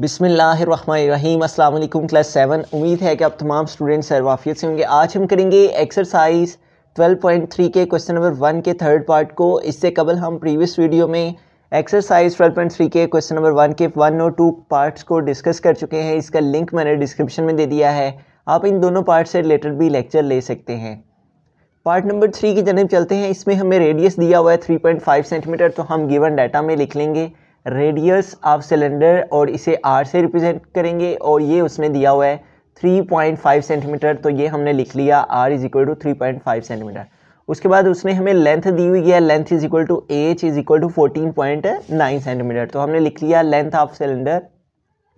बिसमीम अल्लाम class seven उम्मीद है कि आप तमाम स्टूडेंट्स सरवाफियत से होंगे आज हम करेंगे एक्सरसाइज 12.3 के क्वेश्चन नंबर वन के थर्ड पार्ट को इससे कबल हम प्रीवियस वीडियो में एक्सरसाइज 12.3 के क्वेश्चन नंबर वन के वन और टू पार्ट्स को डिस्कस कर चुके हैं इसका लिंक मैंने डिस्क्रिप्शन में दे दिया है आप इन दोनों पार्ट से रिलेटेड भी लेक्चर ले सकते हैं पार्ट नंबर थ्री की जनब चलते हैं इसमें हमें रेडियस दिया हुआ है 3.5 सेंटीमीटर तो हम गिवन डाटा में लिख लेंगे रेडियस ऑफ सिलेंडर और इसे आर से रिप्रेजेंट करेंगे और ये उसने दिया हुआ है 3.5 सेंटीमीटर तो ये हमने लिख लिया R is equal to three centimetre उसके बाद उसने हमें लेंथ दी हुई है length is equal to H is equal to fourteen point nine centimetre तो हमने लिख लिया लेंथ ऑफ सिलेंडर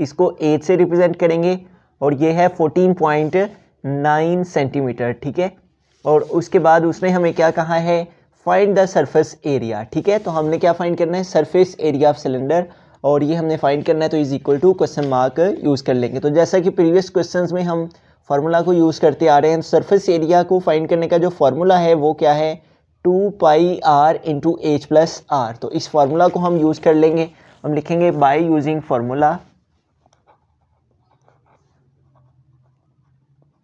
इसको एच से रिप्रेजेंट करेंगे और ये है फोर्टीन पॉइंट नाइन सेंटीमीटर ठीक है और उसके बाद उसने हमें क्या कहा है फाइंड द सरफेस एरिया ठीक है तो हमने क्या फाइंड करना है सरफेस एरिया ऑफ सिलेंडर और ये हमने फाइंड करना है तो is equal to question mark use कर लेंगे तो जैसा कि प्रीवियस क्वेश्चन में हम फार्मूला को यूज़ करते आ रहे हैं सरफेस एरिया को फाइंड करने का जो फार्मूला है वो क्या है two pi are into H plus are तो इस फार्मूला को हम यूज़ कर लेंगे हम लिखेंगे by using formula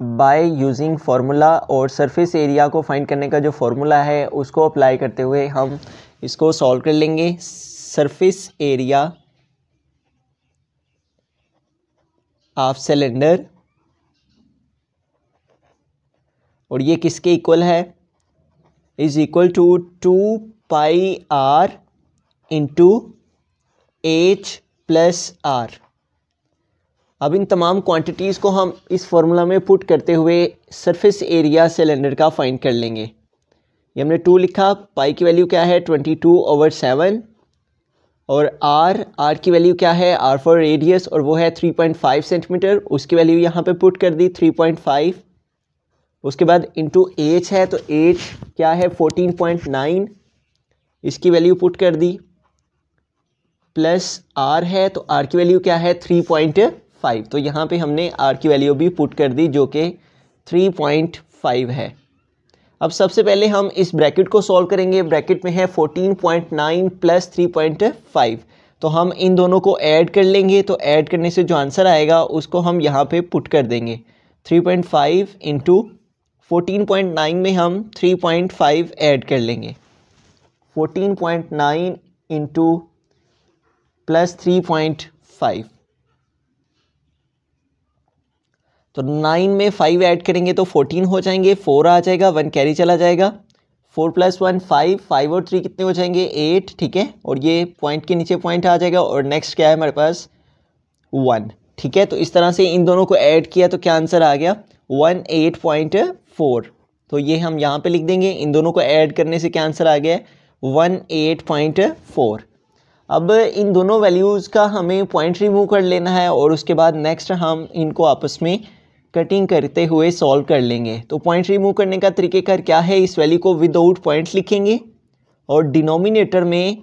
by using formula और सरफेस एरिया को फाइंड करने का जो फार्मूला है उसको अप्लाई करते हुए हम इसको सॉल्व कर लेंगे सरफेस एरिया ऑफ सिलेंडर और ये किसके इक्वल है is equal to two pi are into H plus R अब इन तमाम क्वांटिटीज़ को हम इस फार्मूला में पुट करते हुए सरफेस एरिया सिलेंडर का फाइंड कर लेंगे ये हमने टू लिखा पाई की वैल्यू क्या है ट्वेंटी टू ओवर सेवन और आर आर की वैल्यू क्या है आर फॉर रेडियस और वो है थ्री पॉइंट फाइव सेंटीमीटर उसकी वैल्यू यहाँ पे पुट कर दी थ्री पॉइंट फाइव उसके बाद इंटू एच है तो एच क्या है फोर्टीन पॉइंट नाइन इसकी वैल्यू पुट कर दी प्लस आर है तो आर की वैल्यू क्या है थ्री पॉइंट फाइव तो यहाँ पे हमने आर की वैल्यू भी पुट कर दी जो कि थ्री पॉइंट फाइव है अब सबसे पहले हम इस ब्रैकेट को सॉल्व करेंगे ब्रैकेट में है fourteen point nine plus three point five तो हम इन दोनों को ऐड कर लेंगे तो ऐड करने से जो आंसर आएगा उसको हम यहाँ पे पुट कर देंगे three point five into fourteen point nine में हम थ्री पॉइंट फाइव ऐड कर लेंगे fourteen point nine into plus three point five तो नाइन में फाइव ऐड करेंगे तो फोर्टीन हो जाएंगे फोर आ जाएगा वन कैरी चला जाएगा four plus one five five और थ्री कितने हो जाएंगे एट ठीक है और ये पॉइंट के नीचे पॉइंट आ जाएगा और नेक्स्ट क्या है हमारे पास वन ठीक है तो इस तरह से इन दोनों को ऐड किया तो क्या आंसर आ गया वन एट पॉइंट फोर तो ये हम यहाँ पे लिख देंगे इन दोनों को ऐड करने से क्या आंसर आ गया वन एट पॉइंट फोर अब इन दोनों वैल्यूज़ का हमें पॉइंट रिमूव कर लेना है और उसके बाद नेक्स्ट हम इनको आपस में कटिंग करते हुए सॉल्व कर लेंगे तो पॉइंट रिमूव करने का तरीकेकार क्या है इस वैल्यू को विदाउट पॉइंट लिखेंगे और डिनोमिनेटर में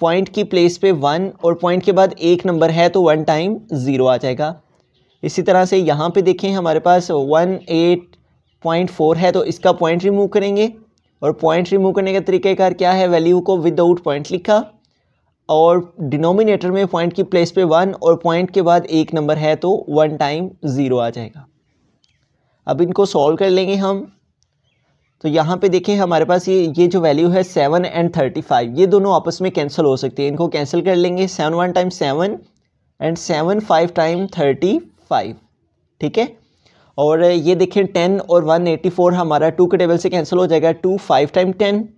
पॉइंट की प्लेस पे वन और पॉइंट के बाद एक नंबर है तो वन टाइम ज़ीरो आ जाएगा इसी तरह से यहाँ पे देखें हमारे पास वन एट पॉइंट फोर है तो इसका पॉइंट रिमूव करेंगे और पॉइंट रिमूव करने का तरीकेकार क्या है वैल्यू को विदाउट पॉइंट लिखा और डिनोमिनेटर में पॉइंट की प्लेस पे वन और पॉइंट के बाद एक नंबर है तो वन टाइम ज़ीरो आ जाएगा अब इनको सॉल्व कर लेंगे हम तो यहाँ पे देखें हमारे पास ये ये जो वैल्यू है सेवन एंड थर्टी फाइव ये दोनों आपस में कैंसिल हो सकती है इनको कैंसिल कर लेंगे seven one time seven and seven five time thirty five ठीक है और ये देखें टेन और वन एटी फोर हमारा टू के टेबल से कैंसिल हो जाएगा टू फाइव टाइम टेन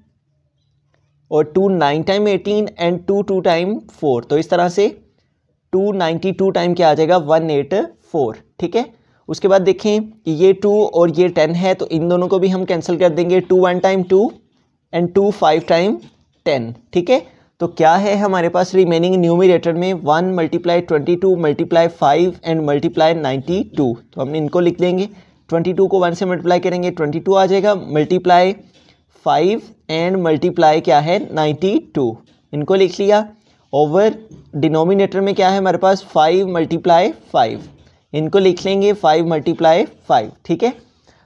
और two nine time eighteen and two two time four तो इस तरह से टू नाइन्टी टू टाइम क्या आ जाएगा वन एट फोर ठीक है उसके बाद देखें कि ये टू और ये टेन है तो इन दोनों को भी हम कैंसिल कर देंगे two one time two and two five time ten ठीक है तो क्या है हमारे पास रिमेनिंग न्यूमिनेटर में one multiply twenty two multiply five and multiply ninety two तो हम इनको लिख देंगे ट्वेंटी टू को वन से मल्टीप्लाई करेंगे ट्वेंटी टू आ जाएगा मल्टीप्लाई फाइव एंड मल्टीप्लाई क्या है नाइन्टी टू इनको लिख लिया ओवर डिनोमिनेटर में क्या है हमारे पास फाइव मल्टीप्लाई फाइव इनको लिख लेंगे फाइव मल्टीप्लाई फाइव ठीक है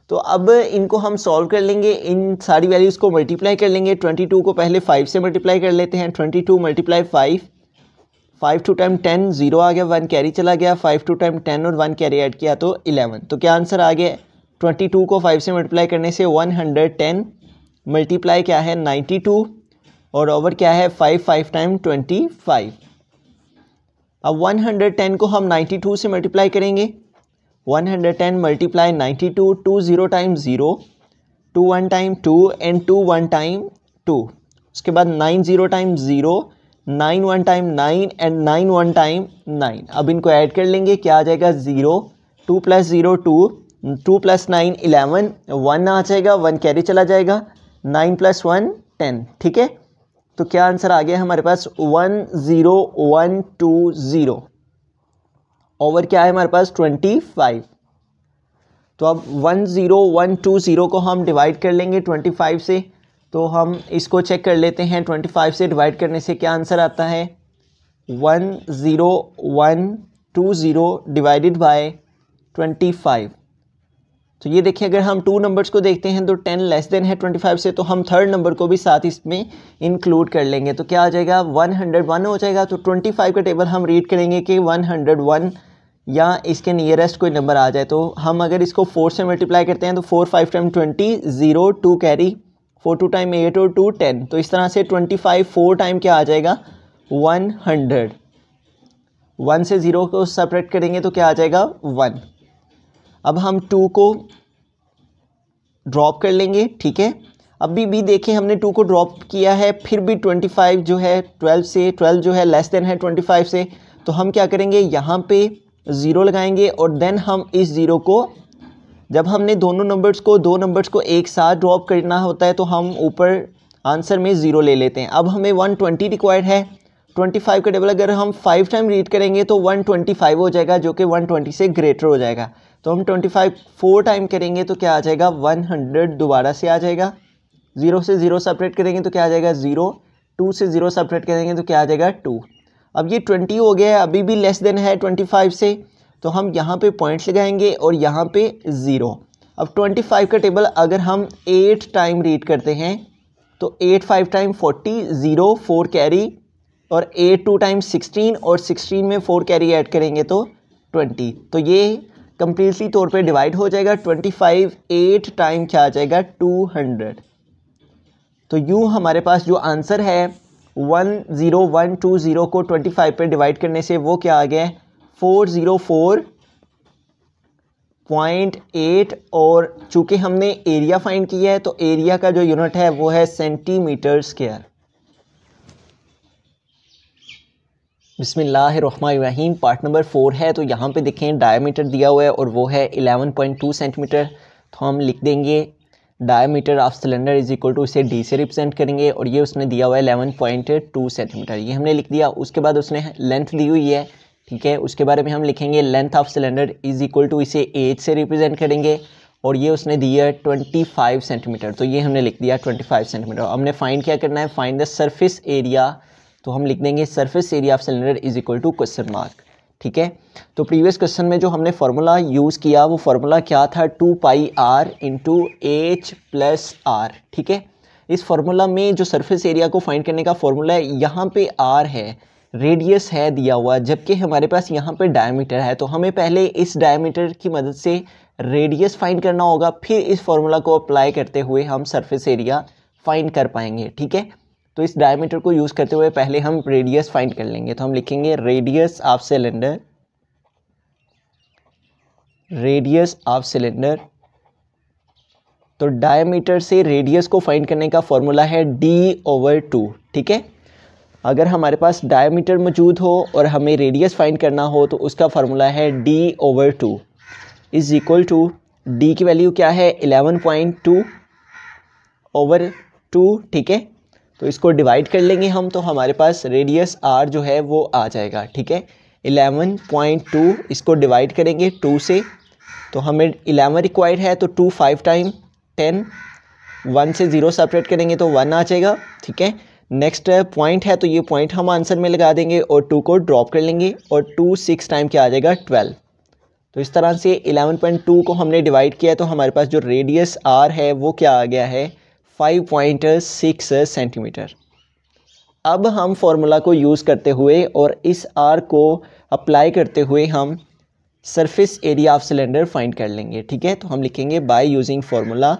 तो अब इनको हम सॉल्व कर लेंगे इन सारी वैल्यूज़ को मल्टीप्लाई कर लेंगे ट्वेंटी टू को पहले फाइव से मल्टीप्लाई कर लेते हैं twenty two multiply five five two time ten zero आ गया वन कैरी चला गया फाइव टू टाइम टेन और वन कैरी ऐड किया तो इलेवन तो क्या आंसर आ गया ट्वेंटी टू को फाइव से मल्टीप्लाई करने से वन हंड्रेड टेन मल्टीप्लाई क्या है नाइन्टी टू और ओवर क्या है five five time twenty five अब वन हंड्रेड टेन को हम नाइन्टी टू से मल्टीप्लाई करेंगे one hundred ten multiply ninety two two zero time zero two one time two and two one time two उसके बाद nine zero time zero nine one time nine and nine one time nine अब इनको add कर लेंगे क्या आ जाएगा zero two plus zero two two plus nine eleven one आ जाएगा वन कैरी चला जाएगा नाइन प्लस वन टेन ठीक है तो क्या आंसर आ गया हमारे पास one zero one two zero over क्या है हमारे पास ट्वेंटी फाइव तो अब one zero one two zero को हम डिवाइड कर लेंगे ट्वेंटी फाइव से तो हम इसको चेक कर लेते हैं ट्वेंटी फाइव से डिवाइड करने से क्या आंसर आता है one zero one two zero divided by twenty five तो ये देखिए अगर हम टू नंबर्स को देखते हैं तो टेन लेस देन है ट्वेंटी फाइव से तो हम थर्ड नंबर को भी साथ इसमें इंक्लूड कर लेंगे तो क्या आ जाएगा वन हंड्रेड वन हो जाएगा तो ट्वेंटी फाइव का टेबल हम रीड करेंगे कि वन हंड्रेड वन या इसके नियरेस्ट कोई नंबर आ जाए तो हम अगर इसको फोर से मल्टीप्लाई करते हैं तो four five time twenty zero two carry four two time eight और टू टेन तो इस तरह से ट्वेंटी फाइव फोर टाइम क्या आ जाएगा वन हंड्रेड वन से ज़ीरो को सेपरेट करेंगे तो क्या आ जाएगा वन अब हम टू को ड्रॉप कर लेंगे ठीक है अभी भी देखें हमने टू को ड्रॉप किया है फिर भी ट्वेंटी फाइव जो है ट्वेल्व से ट्वेल्व जो है लेस देन है ट्वेंटी फाइव से तो हम क्या करेंगे यहाँ पे ज़ीरो लगाएंगे और देन हम इस ज़ीरो को जब हमने दोनों नंबर्स को दो नंबर्स को एक साथ ड्रॉप करना होता है तो हम ऊपर आंसर में ज़ीरो ले लेते हैं अब हमें वन ट्वेंटी रिक्वायर्ड है ट्वेंटी फाइव का डबल अगर हम फाइव टाइम रीड करेंगे तो वन ट्वेंटी फाइव हो जाएगा जो कि वन ट्वेंटी से ग्रेटर हो जाएगा तो हम ट्वेंटी फाइव फोर टाइम करेंगे तो क्या आ जाएगा वन हंड्रेड दोबारा से आ जाएगा ज़ीरो से ज़ीरो सेपरेट करेंगे तो क्या आ जाएगा ज़ीरो टू से ज़ीरो सेपरेट करेंगे तो क्या आ जाएगा टू अब ये ट्वेंटी हो गया है अभी भी लेस देन है ट्वेंटी फाइव से तो हम यहाँ पे पॉइंट्स लगाएंगे और यहाँ पे ज़ीरो अब ट्वेंटी फाइव का टेबल अगर हम एट टाइम रीड करते हैं तो eight five time forty zero four carry और एट टू टाइम सिक्सटीन और सिक्सटीन में फ़ोर कैरी ऐड करेंगे तो ट्वेंटी तो ये कम्प्लीटली तौर पे डिवाइड हो जाएगा ट्वेंटी फाइव एट टाइम क्या आ जाएगा टू हंड्रेड तो यूँ हमारे पास जो आंसर है one zero one two zero को ट्वेंटी फाइव पर डिवाइड करने से वो क्या आ गया four zero four point eight और चूँकि हमने एरिया फाइंड किया है तो एरिया का जो यूनिट है वो है सेंटीमीटर स्केयर बिसमीम पार्ट नंबर फोर है तो यहाँ पे देखें डायमीटर दिया हुआ है और वो है 11.2 सेंटीमीटर तो हम लिख देंगे diameter of cylinder is equal to इसे डी से रिप्रेजेंट करेंगे और ये उसने दिया हुआ है 11.2 सेंटीमीटर ये हमने लिख दिया उसके बाद उसने लेंथ दी हुई है ठीक है उसके बारे में हम लिखेंगे length of cylinder is equal to इसे एज से रिप्रेजेंट करेंगे और ये उसने दिया है 25 सेंटीमीटर तो ये हमने लिख दिया 25 सेंटीमीटर हमने फाइंड क्या करना है फाइंड द सरफेस एरिया तो हम लिख देंगे surface area of cylinder is equal to question mark ठीक है तो प्रीवियस क्वेश्चन में जो हमने फार्मूला यूज़ किया वो फार्मूला क्या था two pi are into H plus R ठीक है इस फार्मूला में जो सरफेस एरिया को फाइंड करने का फार्मूला है यहाँ पे आर है रेडियस है दिया हुआ जबकि हमारे पास यहाँ पे डायमीटर है तो हमें पहले इस डायमीटर की मदद से रेडियस फाइंड करना होगा फिर इस फार्मूला को अप्लाई करते हुए हम सरफेस एरिया फाइंड कर पाएंगे ठीक है तो इस डायमीटर को यूज़ करते हुए पहले हम रेडियस फाइंड कर लेंगे तो हम लिखेंगे radius of cylinder radius of cylinder तो डायमीटर से रेडियस को फाइंड करने का फॉर्मूला है डी ओवर टू ठीक है अगर हमारे पास डायमीटर मौजूद हो और हमें रेडियस फाइंड करना हो तो उसका फार्मूला है D over two is equal to D की वैल्यू क्या है 11.2 पॉइंट टू ओवर टू ठीक है तो इसको डिवाइड कर लेंगे हम तो हमारे पास रेडियस आर जो है वो आ जाएगा ठीक है एलेवन पॉइंट टू इसको डिवाइड करेंगे टू से तो हमें एलेवन रिक्वायर्ड है तो two five time ten one से ज़ीरो सेपरेट करेंगे तो वन आ जाएगा ठीक है नेक्स्ट पॉइंट है तो ये पॉइंट हम आंसर में लगा देंगे और टू को ड्रॉप कर लेंगे और टू सिक्स टाइम क्या आ जाएगा ट्वेल्व तो इस तरह से पॉइंट टू को हमने डिवाइड किया तो हमारे पास जो रेडियस आर है वो क्या आ गया है 5.6 सेंटीमीटर अब हम फॉर्मूला को यूज़ करते हुए और इस आर को अप्लाई करते हुए हम surface area of cylinder find कर लेंगे ठीक है तो हम लिखेंगे बाय यूजिंग फार्मूला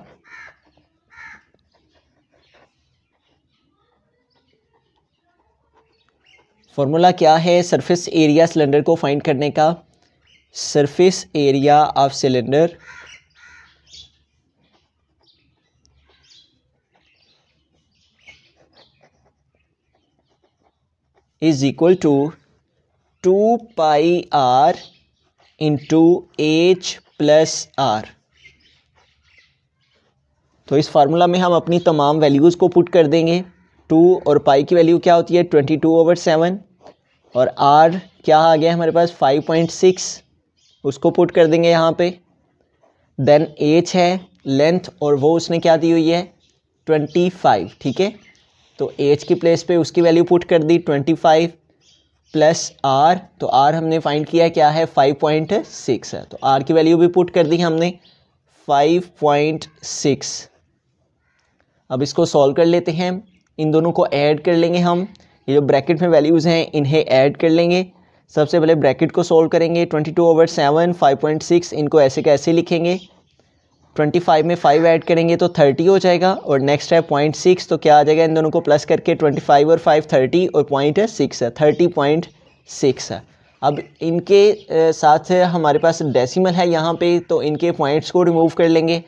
फॉर्मूला क्या है सरफेस एरिया सिलेंडर को फाइंड करने का surface area of cylinder is equal to two pi are into H plus are तो इस फार्मूला में हम अपनी तमाम वैल्यूज़ को पुट कर देंगे टू और पाई की वैल्यू क्या होती है ट्वेंटी टू ओवर सेवन और आर क्या आ गया हमारे पास फाइव पॉइंट सिक्स उसको पुट कर देंगे यहाँ पे देन एच है लेंथ और वो उसने क्या दी हुई है ट्वेंटी फाइव ठीक है तो एज की प्लेस पे उसकी वैल्यू पुट कर दी ट्वेंटी फाइव प्लस आर तो आर हमने फाइंड किया क्या है फाइव पॉइंट सिक्स है तो आर की वैल्यू भी पुट कर दी हमने फाइव पॉइंट सिक्स अब इसको सॉल्व कर लेते हैं इन दोनों को ऐड कर लेंगे हम ये जो ब्रैकेट में वैल्यूज़ हैं इन्हें ऐड कर लेंगे सबसे पहले ब्रैकेट को सोल्व करेंगे twenty two over seven five point six इनको ऐसे कैसे लिखेंगे ट्वेंटी फाइव में फ़ाइव ऐड करेंगे तो थर्टी हो जाएगा और नेक्स्ट है पॉइंट सिक्स तो क्या आ जाएगा इन दोनों को प्लस करके ट्वेंटी फाइव और फाइव थर्टी और पॉइंट है सिक्स है थर्टी पॉइंट सिक्स है अब इनके साथ हमारे पास डेसिमल है यहाँ पे तो इनके पॉइंट्स को रिमूव कर लेंगे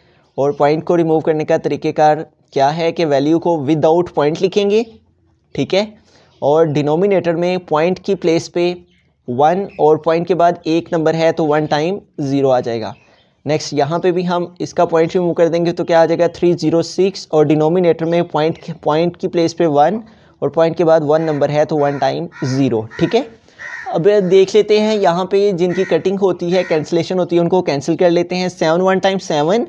और पॉइंट को रिमूव करने का तरीक़ेकार क्या है कि वैल्यू को विदाउट पॉइंट लिखेंगे ठीक है और डिनोमिनेटर में पॉइंट की प्लेस पर वन और पॉइंट के बाद एक नंबर है तो वन टाइम ज़ीरो आ जाएगा नेक्स्ट यहाँ पे भी हम इसका पॉइंट भी मूव कर देंगे तो क्या आ जाएगा थ्री जीरो सिक्स और डिनोमिनेटर में पॉइंट पॉइंट की प्लेस पे वन और पॉइंट के बाद वन नंबर है तो वन टाइम ज़ीरो ठीक है अब देख लेते हैं यहाँ पे जिनकी कटिंग होती है कैंसिलेशन होती है उनको कैंसिल कर लेते हैं seven one time seven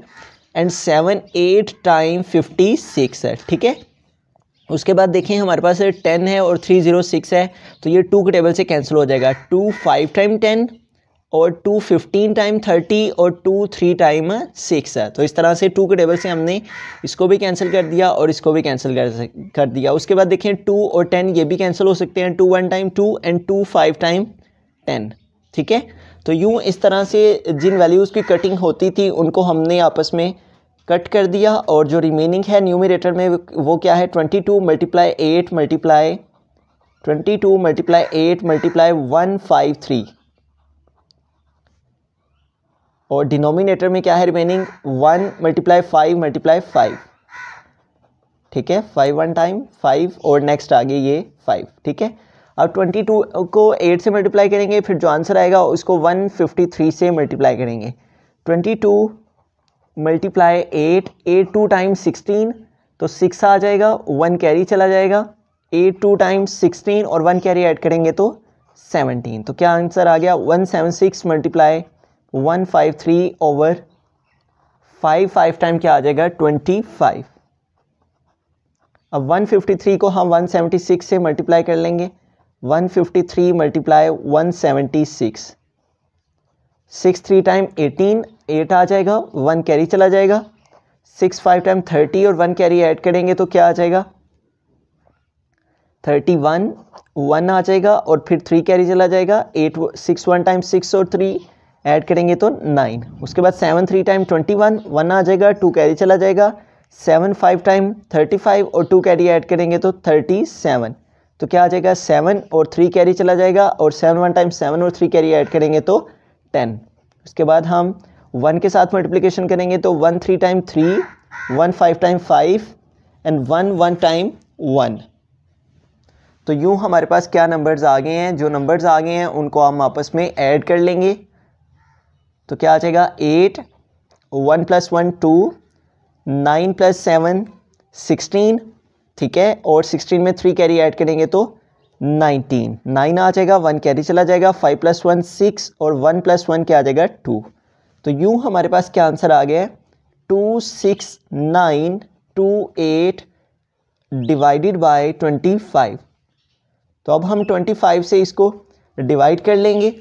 and seven eight time fifty six है ठीक है उसके बाद देखें हमारे पास टेन है और थ्री ज़ीरो सिक्स है तो ये टू के टेबल से कैंसिल हो जाएगा टू फाइव टाइम टेन और टू फिफ्टीन टाइम थर्टी और टू थ्री टाइम सिक्स है तो इस तरह से टू के टेबल से हमने इसको भी कैंसिल कर दिया और इसको भी कैंसिल कर कर दिया उसके बाद देखें टू और टेन ये भी कैंसिल हो सकते हैं two one time two and two five time ten ठीक है तो यूँ इस तरह से जिन वैल्यूज़ की कटिंग होती थी उनको हमने आपस में कट कर दिया और जो रिमेनिंग है न्यूमिनेटर में वो क्या है twenty two multiply eight multiply twenty two multiply eight multiply one five three और डिनोमिनेटर में क्या है remaining one multiply five multiply five ठीक है फाइव वन टाइम फाइव और नेक्स्ट आगे ये फाइव ठीक है अब ट्वेंटी टू को एट से मल्टीप्लाई करेंगे फिर जो आंसर आएगा उसको वन फिफ्टी थ्री से मल्टीप्लाई करेंगे twenty two multiply eight eight two time sixteen तो सिक्स आ जाएगा वन कैरी चला जाएगा एट टू टाइम सिक्सटीन और वन कैरी ऐड करेंगे तो सेवनटीन तो क्या आंसर आ गया one seven six multiply one five three over five five time क्या आ जाएगा ट्वेंटी फाइव अब वन फिफ्टी थ्री को हम वन सिक्स से मल्टीप्लाई कर लेंगे one fifty three multiply one six six three time eighteen eight आ जाएगा वन कैरी चला जाएगा सिक्स फाइव टाइम थर्टी और वन कैरी ऐड करेंगे तो क्या आ जाएगा थर्टी वन वन आ जाएगा और फिर थ्री कैरी चला जाएगा eight six one time six और थ्री ऐड करेंगे तो नाइन उसके बाद seven three time twenty one one आ जाएगा टू कैरी चला जाएगा seven five time thirty five और टू कैरी ऐड करेंगे तो थर्टी सेवन तो क्या आ जाएगा सेवन और थ्री कैरी चला जाएगा और सेवन वन टाइम सेवन और थ्री कैरी ऐड करेंगे तो टेन उसके बाद हम वन के साथ मल्टीप्लीकेशन करेंगे तो one three time three one five time five and one one time one तो यूँ हमारे पास क्या नंबर्स आ गए हैं जो नंबर्स आ गए हैं उनको हम आपस में ऐड कर लेंगे तो क्या आ जाएगा eight one plus one two nine plus seven sixteen ठीक है और सिक्सटीन में थ्री कैरी ऐड करेंगे तो नाइनटीन नाइन आ जाएगा वन कैरी चला जाएगा फाइव प्लस वन सिक्स और वन प्लस वन क्या आ जाएगा टू तो यूँ हमारे पास क्या आंसर आ गया है two six nine two eight divided by twenty five तो अब हम ट्वेंटी फाइव से इसको डिवाइड कर लेंगे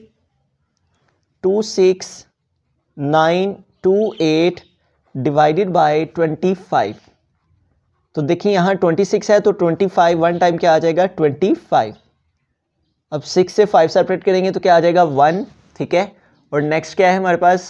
two six nine two eight divided by twenty five तो देखिए यहाँ ट्वेंटी सिक्स है तो ट्वेंटी फाइव वन टाइम क्या आ जाएगा ट्वेंटी फाइव अब सिक्स से फाइव सेपरेट करेंगे तो क्या आ जाएगा वन ठीक है और नेक्स्ट क्या है हमारे पास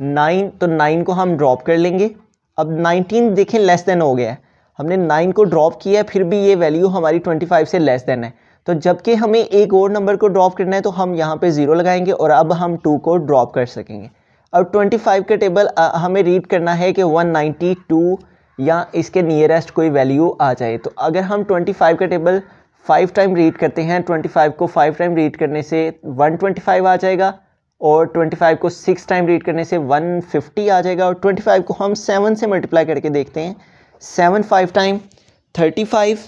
नाइन तो नाइन को हम ड्रॉप कर लेंगे अब नाइनटीन देखें लेस देन हो गया है हमने नाइन को ड्रॉप किया है फिर भी ये वैल्यू हमारी ट्वेंटी फाइव से लेस देन है तो जबकि हमें एक और नंबर को ड्रॉप करना है तो हम यहाँ पे ज़ीरो लगाएंगे और अब हम टू को ड्रॉप कर सकेंगे अब 25 के टेबल हमें रीड करना है कि 192 या इसके नियरेस्ट कोई वैल्यू आ जाए तो अगर हम 25 का टेबल फाइव टाइम रीड करते हैं 25 को फाइव टाइम रीड करने से 125 आ जाएगा और 25 को सिक्स टाइम रीड करने से 150 आ जाएगा और 25 को हम सेवन से मल्टीप्लाई करके देखते हैं seven five time thirty five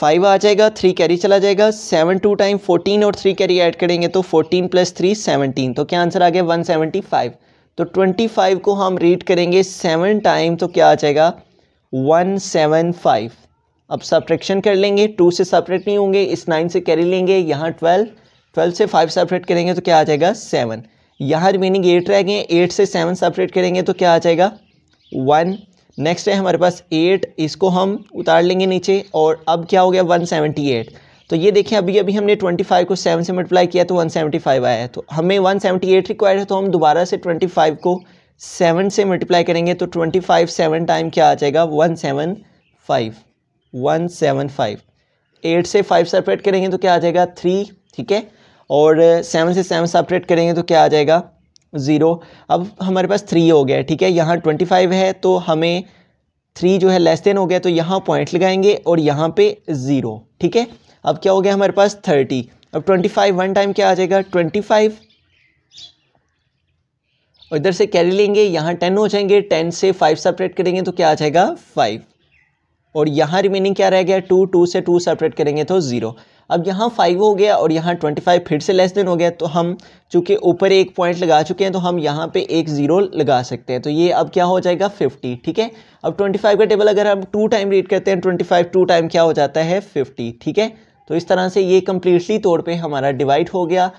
five आ जाएगा थ्री कैरी चला जाएगा सेवन टू टाइम फोर्टीन और थ्री कैरी ऐड करेंगे तो फोर्टीन प्लस थ्री सेवनटीन तो क्या आंसर आ गया वन सेवेंटी फाइव तो ट्वेंटी फाइव को हम रीड करेंगे सेवन टाइम तो क्या आ जाएगा वन सेवन फाइव अब सब्ट्रैक्शन कर लेंगे टू से सपरेट नहीं होंगे इस नाइन से कैरी लेंगे यहाँ ट्वेल्व ट्वेल्व से फाइव सपरेट करेंगे तो क्या आ जाएगा सेवन यहाँ रिमेनिंग एट रह गए एट से सेवन सपरेट करेंगे तो क्या आ जाएगा वन नेक्स्ट है हमारे पास एट इसको हम उतार लेंगे नीचे और अब क्या हो गया वन सेवेंटी एट तो ये देखें अभी अभी हमने 25 को 7 से मल्टीप्लाई किया तो 175 आया है तो हमें 178 रिक्वायर्ड है तो हम दोबारा से 25 को 7 से मल्टीप्लाई करेंगे तो 25 सेवन टाइम क्या आ जाएगा 175 175 एट से 5 सेपरेट करेंगे तो क्या आ जाएगा 3 ठीक है और 7 से 7 सेपरेट करेंगे तो क्या आ जाएगा ज़ीरो अब हमारे पास थ्री हो गया ठीक है यहाँ ट्वेंटी फाइव है तो हमें थ्री जो है लेस देन हो गया तो यहाँ पॉइंट लगाएंगे और यहाँ पे ज़ीरो ठीक है अब क्या हो गया हमारे पास थर्टी अब ट्वेंटी फाइव वन टाइम क्या आ जाएगा ट्वेंटी फाइव और इधर से कैरी लेंगे यहाँ टेन हो जाएंगे टेन से फाइव सेपरेट करेंगे तो क्या आ जाएगा फाइव और यहाँ रिमेनिंग क्या रह गया टू टू से टू सेपरेट करेंगे तो ज़ीरो अब यहाँ फाइव हो गया और यहाँ ट्वेंटी फाइव फिर से लेस देन हो गया तो हम चूँकि ऊपर एक पॉइंट लगा चुके हैं तो हम यहाँ पे एक ज़ीरो लगा सकते हैं तो ये अब क्या हो जाएगा फिफ्टी ठीक है अब ट्वेंटी फाइव का टेबल अगर हम टू टाइम रीड करते हैं ट्वेंटी फाइव टू टाइम क्या हो जाता है फिफ्टी ठीक है तो इस तरह से ये कम्प्लीटली तौर पे हमारा डिवाइड हो गया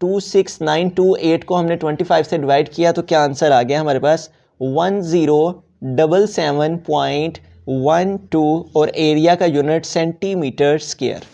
two six nine two eight को हमने ट्वेंटी फाइव से डिवाइड किया तो क्या आंसर आ गया हमारे पास one zero double seven point one two और एरिया का यूनिट सेंटीमीटर स्क्वायर